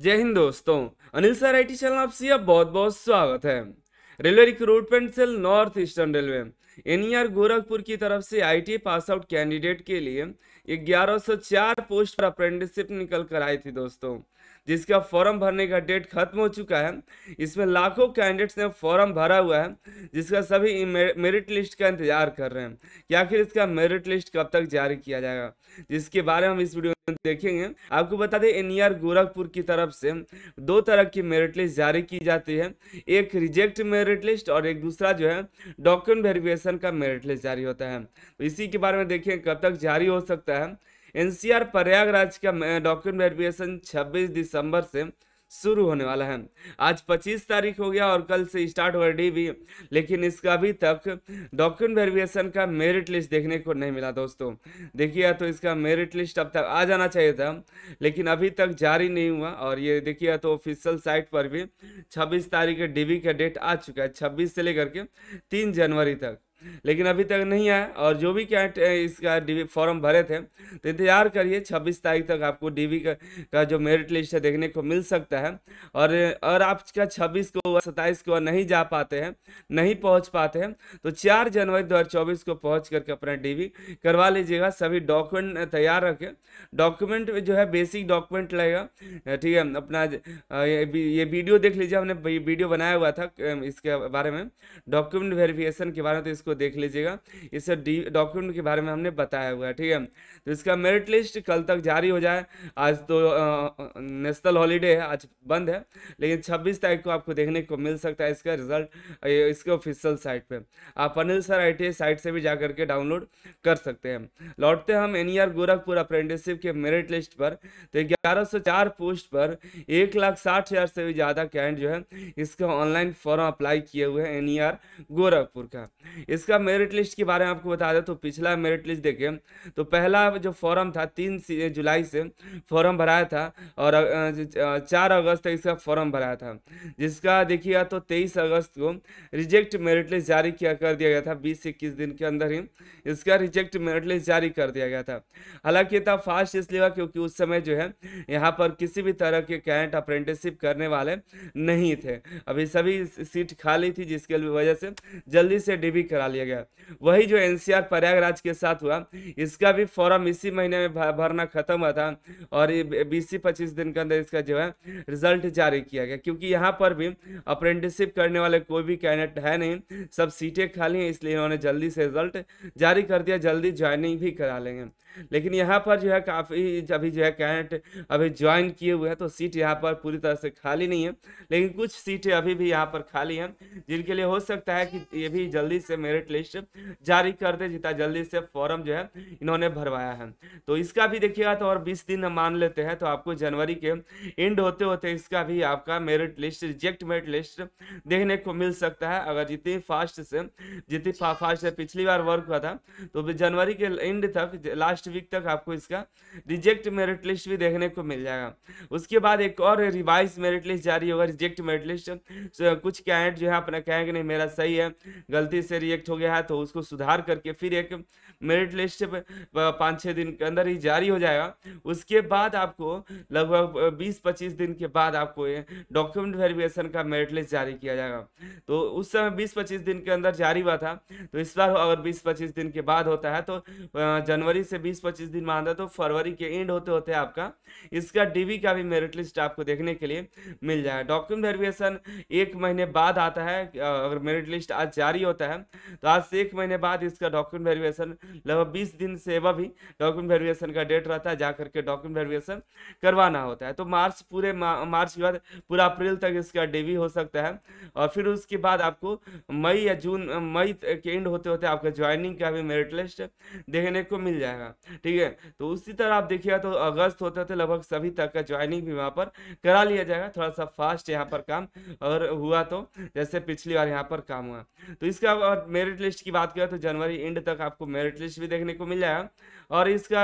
जय हिंद दोस्तों अनिल सर आई चैनल आप सी बहुत बहुत स्वागत है railway recruitment cell north eastern railway NER Gorakhpur की तरफ से आईटी पास आउट कैंडिडेट के लिए ग्यारह सौ चार पोस्ट पर अप्रेंटिसशिप निकल कर आई थी दोस्तों जिसका फॉर्म भरने का डेट खत्म हो चुका है इसमें लाखों कैंडिडेट्स ने फॉर्म भरा हुआ है जिसका सभी मेरिट लिस्ट का इंतजार कर रहे हैं कि आखिर इसका मेरिट लिस्ट कब तक जारी किया जाएगा जिसके बारे में हम इस वीडियो में देखेंगे आपको बता दें एन गोरखपुर की तरफ से दो तरह की मेरिट लिस्ट जारी की जाती है एक रिजेक्ट मेरिट लिस्ट और एक दूसरा जो है डॉक्यूमेंट वेरिफिकेशन का मेरिट लिस्ट जारी होता है तो इसी के बारे में देखें कब तक जारी हो सकता है एनसीआर प्रयागराज का डॉक्यूमेंट वेरिफिकेशन 26 दिसंबर से शुरू होने वाला है आज 25 तारीख हो गया और कल से स्टार्ट हुआ डी भी लेकिन इसका अभी तक डॉक्यूमेंट वेरिफिकेशन का मेरिट लिस्ट देखने को नहीं मिला दोस्तों देखिए तो इसका मेरिट लिस्ट अब तक आ जाना चाहिए था लेकिन अभी तक जारी नहीं हुआ और ये देखिए तो ऑफिशियल साइट पर भी 26 तारीख के डी का डेट आ चुका है छब्बीस से लेकर के तीन जनवरी तक लेकिन अभी तक नहीं आया और जो भी क्या इसका डीवी फॉर्म भरे थे तो इंतज़ार करिए 26 तारीख तक आपको डीवी का, का जो मेरिट लिस्ट है देखने को मिल सकता है और और आपका 26 को सत्ताईस को नहीं जा पाते हैं नहीं पहुंच पाते हैं तो 4 जनवरी 2024 को पहुंच करके अपना डीवी करवा लीजिएगा सभी डॉक्यूमेंट तैयार रखें डॉक्यूमेंट जो है बेसिक डॉक्यूमेंट लगेगा ठीक है अपना ये वीडियो देख लीजिए हमने वीडियो बनाया हुआ था इसके बारे में डॉक्यूमेंट वेरिफिकेशन के बारे में तो इसको इसको देख लीजिएगा इस डॉक्यूमेंट के बारे में हमने बताया हुआ है ठीक है तो इसका मेरिट लिस्ट कल तक जारी हो जाए आज तो नेशनल हॉलीडे है आज बंद है लेकिन छब्बीस तारीख को आपको देखने को मिल सकता है इसका रिजल्ट इसके ऑफिशियल साइट पर आप अनिल सर आई साइट से भी जा करके डाउनलोड कर सकते हैं लौटते हम एन गोरखपुर अप्रेंटिसशिप के मेरिट लिस्ट पर तो ग्यारह पोस्ट पर एक लाख साठ हज़ार से भी ज़्यादा कैंड जो है इसका ऑनलाइन फॉर्म अप्लाई किए हुए हैं एन गोरखपुर का इस इसका मेरिट लिस्ट के बारे में आपको बता दें तो पिछला मेरिट लिस्ट देखें तो पहला जो फॉर्म था तीन जुलाई से फॉर्म भराया था और चार अगस्त तक इसका फॉर्म भराया था जिसका देखिएगा तो तेईस अगस्त को रिजेक्ट मेरिट लिस्ट जारी किया कर दिया गया था बीस से इक्कीस दिन के अंदर ही इसका रिजेक्ट मेरिट लिस्ट जारी कर दिया गया था हालांकि इतना फास्ट इसलिए क्योंकि उस समय जो है यहाँ पर किसी भी तरह के कैंट अप्रेंटिसशिप करने वाले नहीं थे अभी सभी सीट खाली थी जिसके वजह से जल्दी से डिबी करा लिया गया वही जो एनसीआर प्रयागराज के साथ हुआ इसका भी फॉर्म इसी महीने में भरना खत्म हुआ था और बीस पच्चीस दिन के अंदर इसका जो है रिजल्ट जारी किया गया क्योंकि यहाँ पर भी अप्रेंटिसिप करने वाले कोई भी कैंडिडेट है नहीं सब सीटें खाली हैं इसलिए इन्होंने जल्दी से रिजल्ट जारी कर दिया जल्दी ज्वाइनिंग भी करा लेंगे लेकिन यहाँ पर जो है काफ़ी अभी जो है कैंडिडेट अभी ज्वाइन किए हुए हैं तो सीट यहाँ पर पूरी तरह से खाली नहीं है लेकिन कुछ सीटें अभी भी यहाँ पर खाली हैं जिनके लिए हो सकता है कि ये भी जल्दी से मेरिट वेट लिस्ट जारी कर दे जितना जल्दी से फॉर्म जो है इन्होंने भरवाया है तो इसका भी देखिएगा तो और बीस दिन मान लेते हैं तो आपको जनवरी के एंड होते होते इसका भी आपका merit list reject merit list देखने को मिल सकता है अगर जितनी फास्ट से जितनी फा, फास्ट से पिछली बार वर्क हुआ था तो जनवरी के एंड तक लास्ट वीक तक आपको इसका रिजेक्ट मेरिट लिस्ट भी देखने को मिल जाएगा उसके बाद एक और रिवाइज मेरिट लिस्ट जारी होगा रिजेक्ट मेरिट लिस्ट कुछ कैंडिडेट जो है अपना कहेंगे नहीं मेरा सही है गलती से रिएक्ट रिजेक्ट हो गया है तो उसको सुधार करके फिर एक मेरिट लिस्ट पाँच छः दिन के अंदर ही जारी हो जाएगा उसके बाद आपको लगभग बीस पच्चीस दिन के बाद आपको ये डॉक्यूमेंट वेरिफिकेशन का मेरिट लिस्ट जारी किया जाएगा तो उस समय बीस पच्चीस दिन के अंदर जारी हुआ था तो इस बार अगर बीस पच्चीस दिन के बाद होता है तो जनवरी से बीस पच्चीस दिन में आता तो फरवरी के एंड होते होते आपका इसका डीवी का भी मेरिट लिस्ट आपको देखने के लिए मिल जाएगा डॉक्यूमेंट वेरिफिकेशन एक महीने बाद आता है अगर मेरिट लिस्ट आज जारी होता है तो आज से एक महीने बाद इसका डॉक्यूमेंट वेरिएशन लगभग बीस दिन से वह भी डॉक्यूमेंट वेरिएशन का डेट रहता है जा करके डॉक्यूमेंट वेरिएशन करवाना होता है तो मार्च पूरे मा, मार्च के बाद पूरा अप्रैल तक इसका डेवी हो सकता है और फिर उसके बाद आपको मई या जून मई के एंड होते होते आपका ज्वाइनिंग का भी मेरिट लिस्ट देखने को मिल जाएगा ठीक है तो उसी तरह आप देखिएगा तो अगस्त होते होते लगभग सभी तक का ज्वाइनिंग भी वहाँ पर करा लिया जाएगा थोड़ा सा फास्ट यहाँ पर काम और हुआ तो जैसे पिछली बार यहाँ पर काम हुआ तो इसका मेरिट लिस्ट की बात करें तो जनवरी एंड तक आपको मेरिट लिस्ट भी देखने को मिल जाएगा और इसका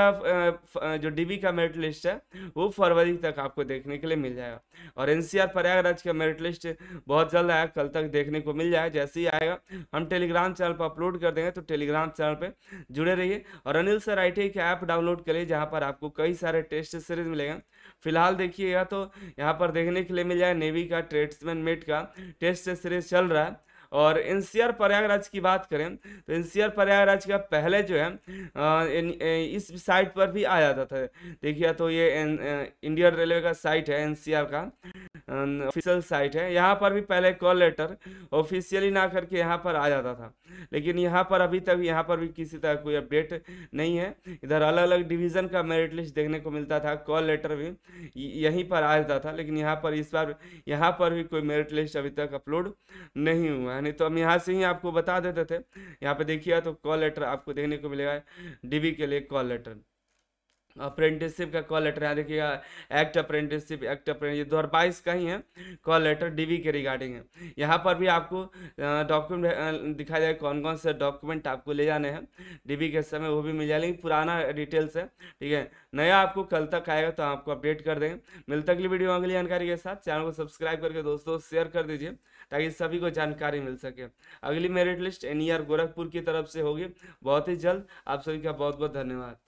जो डीबी का मेरिट लिस्ट है वो फरवरी तक आपको देखने के लिए मिल जाएगा और एनसीआर प्रयागराज का मेरिट लिस्ट बहुत जल्द आया कल तक देखने को मिल जाएगा जैसे ही आएगा हम टेलीग्राम चैनल पर अपलोड कर देंगे तो टेलीग्राम चैनल पर जुड़े रहिए और Anil sir I T app download करिए जहाँ पर आपको कई सारे टेस्ट सीरीज मिलेगा फिलहाल देखिएगा तो यहाँ पर देखने के लिए मिल जाए नेवी का ट्रेड्समैन मेट का टेस्ट सीरीज चल रहा है और एनसीआर प्रयागराज की बात करें तो एनसीआर प्रयागराज का पहले जो है इस साइट पर भी आ जाता था देखिए तो ये इंडियन रेलवे का साइट है एनसीआर का ऑफिशियल साइट है यहाँ पर भी पहले कॉल लेटर ऑफिशियली ना करके यहाँ पर आ जाता था लेकिन यहाँ पर अभी तक यहाँ पर भी किसी तरह कोई अपडेट नहीं है इधर अलग अलग डिवीज़न का मेरिट लिस्ट देखने को मिलता था कॉल लेटर भी यहीं पर आ जाता था लेकिन यहाँ पर इस बार यहाँ पर भी कोई मेरिट लिस्ट अभी तक अपलोड नहीं हुआ है नहीं तो हम यहाँ से ही आपको बता देते थे यहाँ पर देखिए तो कॉल लेटर आपको देखने को मिलेगा डी के लिए कॉल लेटर अप्रेंटिसशिप का कॉल लेटर यहाँ देखिएगा एक्ट अप्रेंटिसशिप एक्ट अप्रेंटिस दो बाईस का ही है कॉल लेटर डीवी के रिगार्डिंग है यहाँ पर भी आपको डॉक्यूमेंट दिखाया जाएगा कौन कौन से डॉक्यूमेंट आपको ले जाने हैं डीवी के समय वो भी मिल जाएंगे पुराना डिटेल्स है ठीक है नया आपको कल तक आएगा तो आपको अपडेट कर देंगे मिलते अगली वीडियो अगली जानकारी के साथ चैनल को सब्सक्राइब करके दोस्तों शेयर कर दीजिए ताकि सभी को जानकारी मिल सके अगली मेरिट लिस्ट एन गोरखपुर की तरफ से होगी बहुत ही जल्द आप सभी का बहुत बहुत धन्यवाद